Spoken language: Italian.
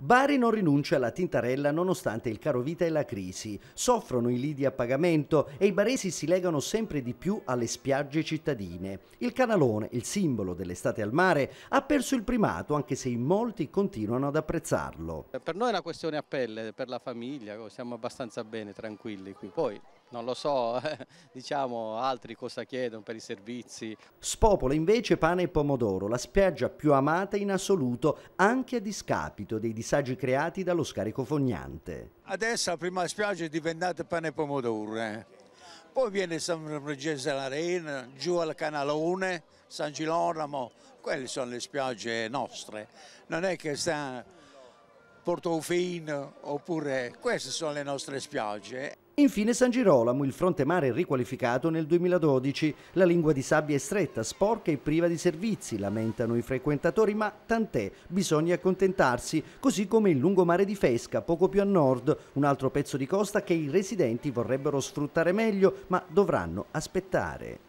Bari non rinuncia alla tintarella nonostante il caro vita e la crisi. Soffrono i lidi a pagamento e i baresi si legano sempre di più alle spiagge cittadine. Il canalone, il simbolo dell'estate al mare, ha perso il primato anche se in molti continuano ad apprezzarlo. Per noi è una questione a pelle, per la famiglia, siamo abbastanza bene, tranquilli qui. Poi non lo so, diciamo altri cosa chiedono per i servizi. Spopola invece pane e pomodoro, la spiaggia più amata in assoluto, anche a discapito dei disagi creati dallo scarico fognante. Adesso la prima spiaggia è diventata pane e pomodoro, eh. poi viene San Regese l'Arena, giù al Canalone, San Girolamo, quelle sono le spiagge nostre, non è che sta Portofino oppure queste sono le nostre spiagge. Infine San Girolamo, il fronte mare riqualificato nel 2012. La lingua di sabbia è stretta, sporca e priva di servizi, lamentano i frequentatori, ma tant'è, bisogna accontentarsi, così come il lungomare di Fesca, poco più a nord, un altro pezzo di costa che i residenti vorrebbero sfruttare meglio, ma dovranno aspettare.